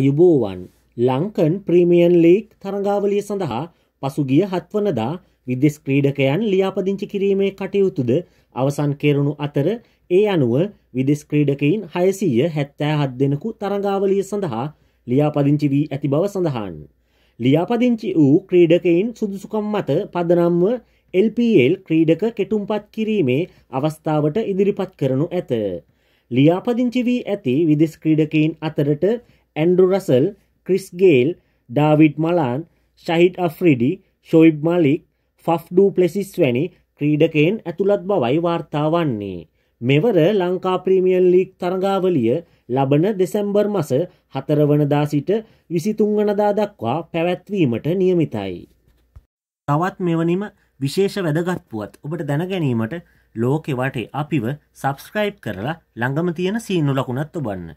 අයුබෝවන් Lankan ප්‍රීමියන් leak තරගාවලිය සඳහා පසුගිය හත්වනදා විදෙස් ක්‍රීඩකයන් ලියාපදිංචි කිරීමේ කටයුතුද අවසන් කෙරුණු අතර ඒ අනුව විදෙස් ක්‍රීඩකයින් හයසීය හැත්තෑ හත් දෙෙනකු තරගාවලිය සඳහා ලියාපදිංචි වී ඇති බව සඳහන්. ලියාපදිංචි වූ ක්‍රීඩකයින් සුදුසුකම් මත පදනම්ව LPL ක්‍රීඩක කෙටුම්පත් කිරීමේ අවස්ථාවට ඉදිරිපත් කරනු ඇත. ලියාපදිංචි වී ඇති විදෙස් ක්‍රීඩකයින් අතරට Andre Russell Chris Gayle David Malan Shahid Afridi Shoaib Malik Faf du Plessis වැනි ක්‍රීඩකයෙන් ඇතුළත් බවයි වාර්තා වන්නේ. මෙවර ලංකා ප්‍රීමියල් ලීක් තරගාවලිය ලබන දෙසැම්බර් මස හතරවනදා සිට විසිතුංගනදා දක්වා පැවැත්වීමට නියමිතයි. තවත් මෙවනිම විශේෂ වැදගත්පුුවත් ඔබට දැනගැනීමට ලෝකෙවටේ අපිව සබස්ක්‍රයිබ් කරලා ළඟම තියෙන සීනු ලකුණත් ඔබන්න.